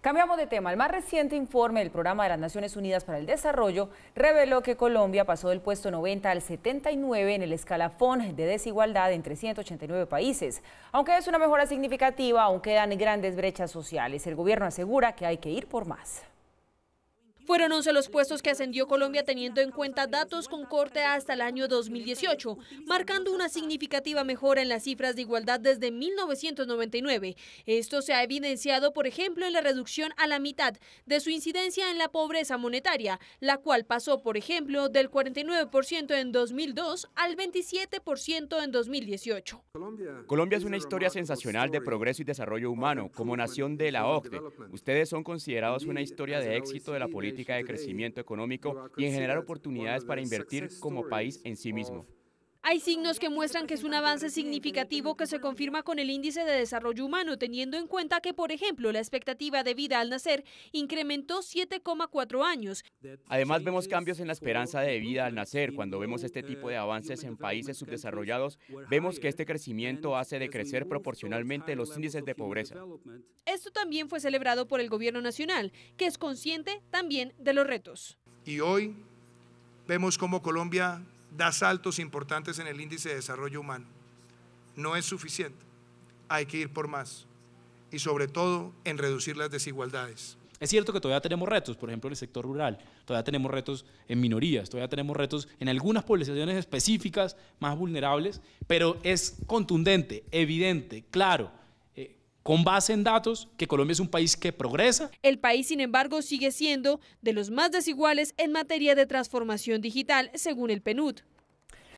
Cambiamos de tema. El más reciente informe del Programa de las Naciones Unidas para el Desarrollo reveló que Colombia pasó del puesto 90 al 79 en el escalafón de desigualdad entre 189 países. Aunque es una mejora significativa, aún quedan grandes brechas sociales. El gobierno asegura que hay que ir por más. Fueron 11 los puestos que ascendió Colombia teniendo en cuenta datos con corte hasta el año 2018, marcando una significativa mejora en las cifras de igualdad desde 1999. Esto se ha evidenciado, por ejemplo, en la reducción a la mitad de su incidencia en la pobreza monetaria, la cual pasó, por ejemplo, del 49% en 2002 al 27% en 2018. Colombia es una historia sensacional de progreso y desarrollo humano como nación de la OCDE. E. Ustedes son considerados una historia de éxito de la política de crecimiento económico y en generar oportunidades para invertir como país en sí mismo. Hay signos que muestran que es un avance significativo que se confirma con el índice de desarrollo humano, teniendo en cuenta que, por ejemplo, la expectativa de vida al nacer incrementó 7,4 años. Además, vemos cambios en la esperanza de vida al nacer. Cuando vemos este tipo de avances en países subdesarrollados, vemos que este crecimiento hace decrecer proporcionalmente los índices de pobreza. Esto también fue celebrado por el gobierno nacional, que es consciente también de los retos. Y hoy vemos cómo Colombia da saltos importantes en el índice de desarrollo humano. No es suficiente. Hay que ir por más. Y sobre todo en reducir las desigualdades. Es cierto que todavía tenemos retos, por ejemplo, en el sector rural, todavía tenemos retos en minorías, todavía tenemos retos en algunas poblaciones específicas más vulnerables, pero es contundente, evidente, claro con base en datos que Colombia es un país que progresa. El país, sin embargo, sigue siendo de los más desiguales en materia de transformación digital, según el PNUD.